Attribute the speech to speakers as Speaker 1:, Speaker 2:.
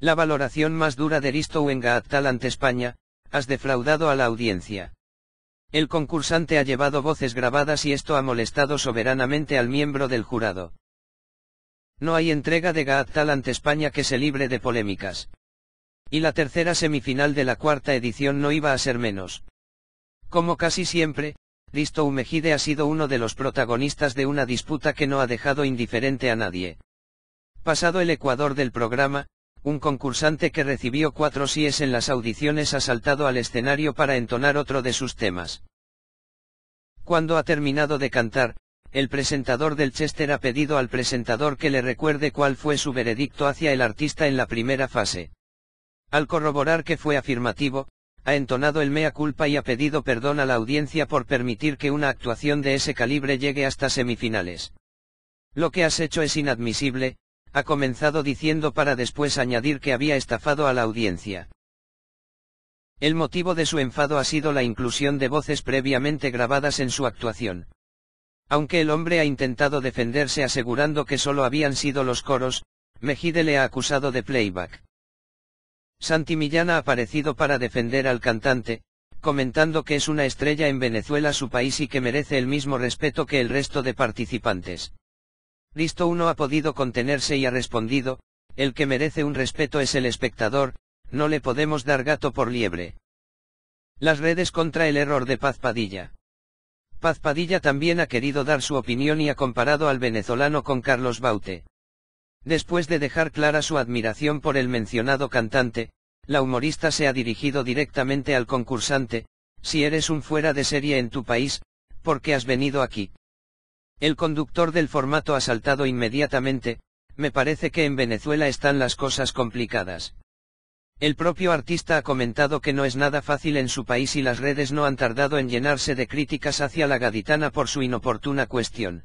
Speaker 1: La valoración más dura de Risto tal ante España, has defraudado a la audiencia. El concursante ha llevado voces grabadas y esto ha molestado soberanamente al miembro del jurado. No hay entrega de Gaat-Tal ante España que se libre de polémicas. Y la tercera semifinal de la cuarta edición no iba a ser menos. Como casi siempre, Risto umejide ha sido uno de los protagonistas de una disputa que no ha dejado indiferente a nadie. Pasado el ecuador del programa, un concursante que recibió cuatro síes en las audiciones ha saltado al escenario para entonar otro de sus temas. Cuando ha terminado de cantar, el presentador del Chester ha pedido al presentador que le recuerde cuál fue su veredicto hacia el artista en la primera fase. Al corroborar que fue afirmativo, ha entonado el mea culpa y ha pedido perdón a la audiencia por permitir que una actuación de ese calibre llegue hasta semifinales. Lo que has hecho es inadmisible, ha comenzado diciendo para después añadir que había estafado a la audiencia. El motivo de su enfado ha sido la inclusión de voces previamente grabadas en su actuación. Aunque el hombre ha intentado defenderse asegurando que solo habían sido los coros, Mejide le ha acusado de playback. Santi ha aparecido para defender al cantante, comentando que es una estrella en Venezuela su país y que merece el mismo respeto que el resto de participantes. Cristo uno ha podido contenerse y ha respondido, el que merece un respeto es el espectador, no le podemos dar gato por liebre. Las redes contra el error de Paz Padilla. Paz Padilla también ha querido dar su opinión y ha comparado al venezolano con Carlos Baute. Después de dejar clara su admiración por el mencionado cantante, la humorista se ha dirigido directamente al concursante, si eres un fuera de serie en tu país, ¿por qué has venido aquí? El conductor del formato ha saltado inmediatamente, me parece que en Venezuela están las cosas complicadas. El propio artista ha comentado que no es nada fácil en su país y las redes no han tardado en llenarse de críticas hacia la gaditana por su inoportuna cuestión.